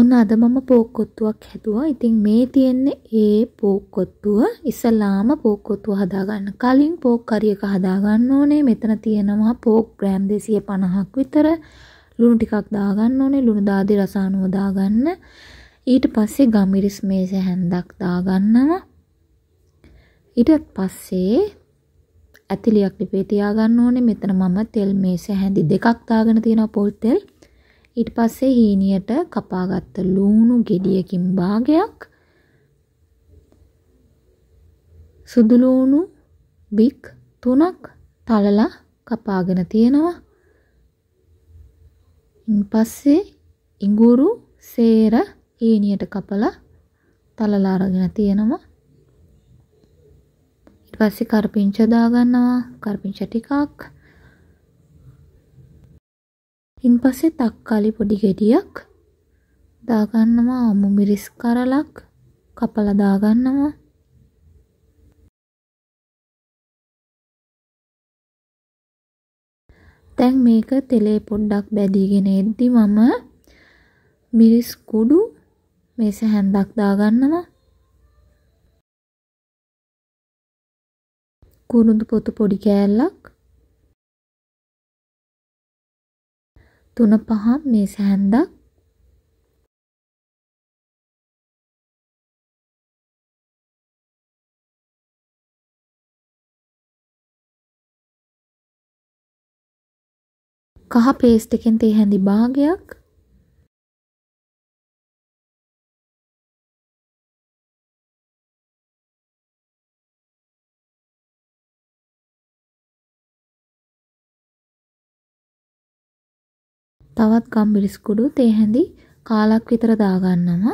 ඔන්න අද මම පෝක්කොත්තුවක් හැදුවා. ඉතින් මේ තියෙන්නේ ඒ පෝක්කොත්තුව. ඉස්සලාම පෝක්කොත්තුව හදාගන්න කලින් පෝක් කරියක හදාගන්න ඕනේ. මෙතන තියෙනවා පෝක් ග්‍රෑම් 250ක් විතර. ලුණු ටිකක් දාගන්න ඕනේ. ලුණු දාදි රසානුව දාගන්න. ඊට පස්සේ ගම්මිරිස් මේස හැන්දක් දාගන්නවා. ඊට පස්සේ ඇතිලියක් ලිපේ තියාගන්න ඕනේ. මෙතන මම තෙල් මේස හැඳි දෙකක් දාගෙන තියෙනවා පොල් තෙල්. ඊට පස්සේ හීනියට කපාගත්ත ලූණු ගෙඩියකින් භාගයක් සුදු ලූණු බික් තුනක් තලලා කපාගෙන තියෙනවා. ඉන්පස්සේ ඉඟුරු සේර හීනියට කපලා තලලා අරගෙන තියෙනවා. ඊට පස්සේ කරපිංච දාගන්නවා. කරපිංච ටිකක් ඉන් පස්සේ තක්කාලි පොඩි ගෙඩියක් දාගන්නවා අමු මිරිස් කරලක් කපලා දාගන්නවා දැන් මේක තෙලේ පොඩ්ඩක් බැදීගෙන එද්දි මම මිරිස් කුඩු මේ සැහැන්දක් දාගන්නවා කුරුඳු පොතු පොඩි කෑල්ලක් තුන පහක් මේ සෑන්දක් කහ පේස්ට් එකෙන් තේ හැඳි භාගයක් තවත් ගම්බිරිස් කුඩු තේ හැඳි කාලක් විතර දාගන්නම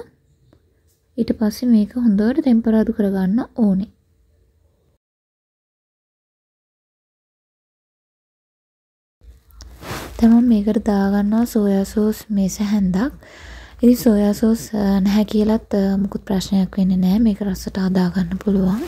ඊට පස්සේ මේක හොඳට තෙම්පරාදු කරගන්න ඕනේ. තමන් මේකට දාගන්නවා සෝයා සෝස් මේස හැන්දක්. ඉතින් සෝයා සෝස් නැහැ කියලත් මුකුත් ප්‍රශ්නයක් වෙන්නේ නැහැ. මේක රසට හදාගන්න පුළුවන්.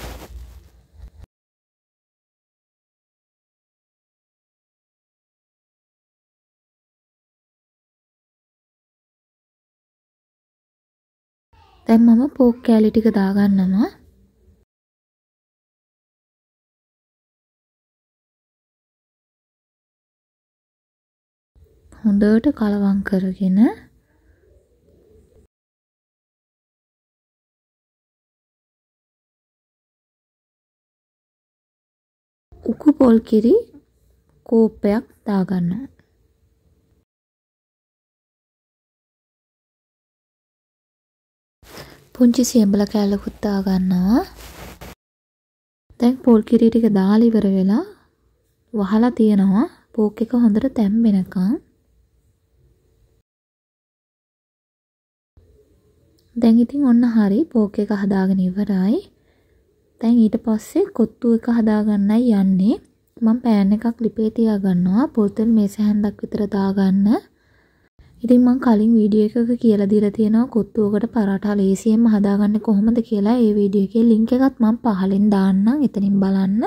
දැන් මම පෝක් කෑලි ටික දාගන්නවා. හොඳට කලවම් කරගෙන උකු පොල් කිරි කෝප්පයක් දාගන්නවා. පුංචි සියඹල කෑල්ලකුත් දාගන්නවා. දැන් පොල් කිරි ටික දාලා ඉවර වෙලා වහලා තියනවා පෝක් එක හොඳට තැම්බෙනකන්. දැන් ඉතින් ඔන්න හරි පෝක් එක හදාගෙන ඉවරයි. දැන් ඊට පස්සේ කොත්තු එක හදාගන්නයි යන්නේ. මම පෑන් එකක් ලිපේ තියාගන්නවා පොල් තෙල් මේස හැන්දක් විතර දාගන්න. ඉතින් මං කලින් වීඩියෝ එකක කියලා දීලා තියෙනවා කොත්තුවකට පරාටා ලේසියෙන්ම හදාගන්න කොහොමද කියලා ඒ වීඩියෝ එකේ link එකත් මම පහලින් දාන්නම් එතනින් බලන්න.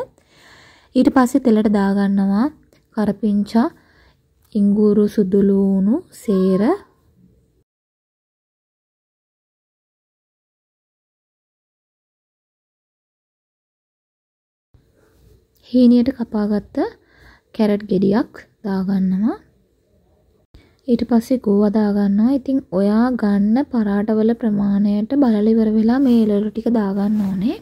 ඊට පස්සේ තෙලට දාගන්නවා කරපිංචා ඉංගුරු සුදුලූණු සේර හීනියට කපාගත්ත කැරට් ගෙඩියක් දාගන්නවා ඊට පස්සේ ගෝ අදා ගන්නවා. ඉතින් ඔයා ගන්න පරාටවල ප්‍රමාණයට බලලා ඉවර වෙලා මේ එළවලු ටික දා ගන්න ඕනේ.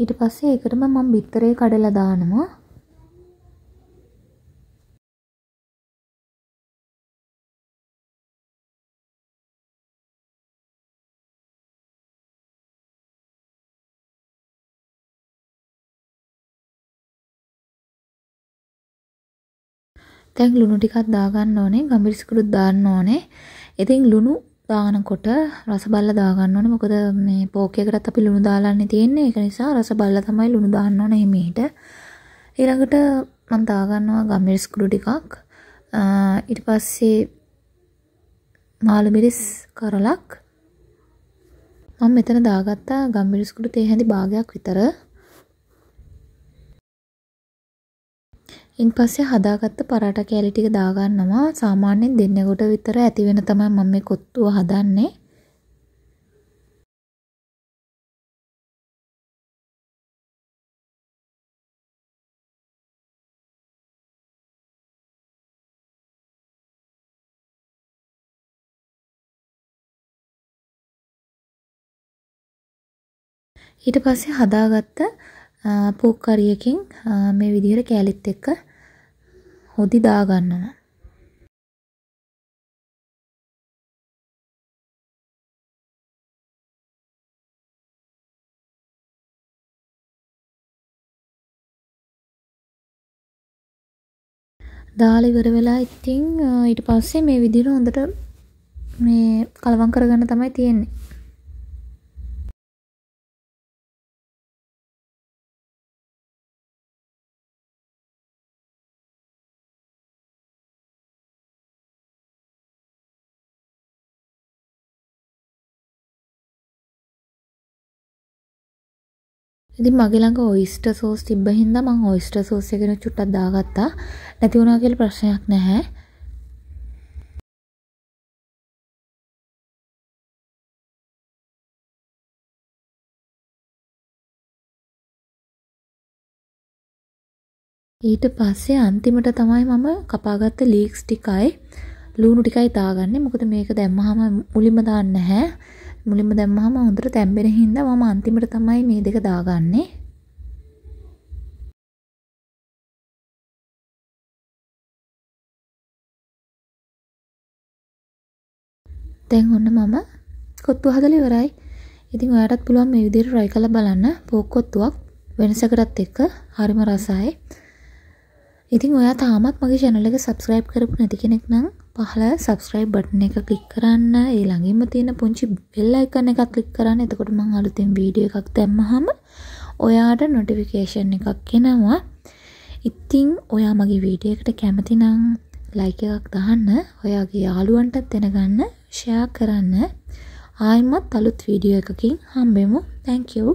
ඊට පස්සේ ඒකටම මම බිත්තරේ කඩලා දානවා. දැන් ලුණු ටිකක් දාගන්න ඕනේ ගම්බිරිසිකුරුත් දාන්න ඕනේ ඉතින් ලුණු දානකොට රසබල්ල දාගන්න ඕනේ මොකද මේ පෝකේකටත් අපි ලුණු දාලාන්නේ තියෙන්නේ ඒක නිසා රසබල්ල තමයි ලුණු දාන්න ඕනේ මේට ඊළඟට මම දාගන්නවා ගම්බිරිසිකුරු ටිකක් ඊට පස්සේ මාළු මිරිස් කරලක් මම මෙතන දාගත්තා ගම්බිරිසිකුරු තේ හැඳි භාගයක් විතර ඉන් පස්සේ හදාගත්ත පරාට කෑලි ටික දාගන්නවා. සාමාන්‍යයෙන් දෙන්නෙකුට විතර ඇති වෙන තමයි මම මේ කොත්තුව හදන්නේ. ඊට පස්සේ හදාගත්ත පූක් කරියකින් මේ විදිහට කෑලිත් එක්ක හොදි දාගන්නවා. දාලා ඉවර වෙලා ඉතින් ඊට පස්සේ මේ විදිහට හොඳට මේ කලවම් කරගන්න තමයි තියෙන්නේ. ඉතින් මගේ ළඟ ඔයිස්ටර් සෝස් තිබ්බ හින්දා මම ඔයිස්ටර් සෝස් එක චුට්ටක් දාගත්තා. නැති වුණා කියලා ප්‍රශ්නයක් නැහැ. ඊට පස්සේ අන්තිමට තමයි මම කපාගත්ත ලීක්ස් ටිකයි ලුණු ටිකයි දාගන්නේ. මොකද මේක දැම්මහම මුලින්ම දාන්න නැහැ. මුලින්ම දැම්මහම හොඳට තැම්බෙන හින්දා මම අන්තිමට තමයි මේ දෙක දාගන්නේ. දැන් ඔන්න මම කොත්තු හදලා ඉවරයි. ඉතින් ඔයාටත් පුළුවන් මේ විදිහට try කරලා බලන්න පෝක් කොත්තුවක් වෙනසකටත් එක්ක හරිම රසයි. ඉතින් ඔයා තාමත් මගේ channel එක subscribe කරපු නැති කෙනෙක් නම් පහල සබස්ක්‍රයිබ් බටන එක කලික් කරන්න ඒ ළඟින්ම තියෙන පුංචි බෙල්ල එකන එක කලික් කරන්න එතකොට මං අලුතෙන් වීඩිය එකක් දැම්මහම ඔයාට නොටිෆිකේෂන් එකක් එෙනවා ඉත්තිං ඔයා මගේ වීඩියකට කැමති නං ලයික එකක් දහන්න ඔයාගේ යාළුවන්ටත් දෙනගන්න ෂයා කරන්න ආයමත් අලුත් වීඩියෝ එකකින් හම්බෙමු තැංකවූ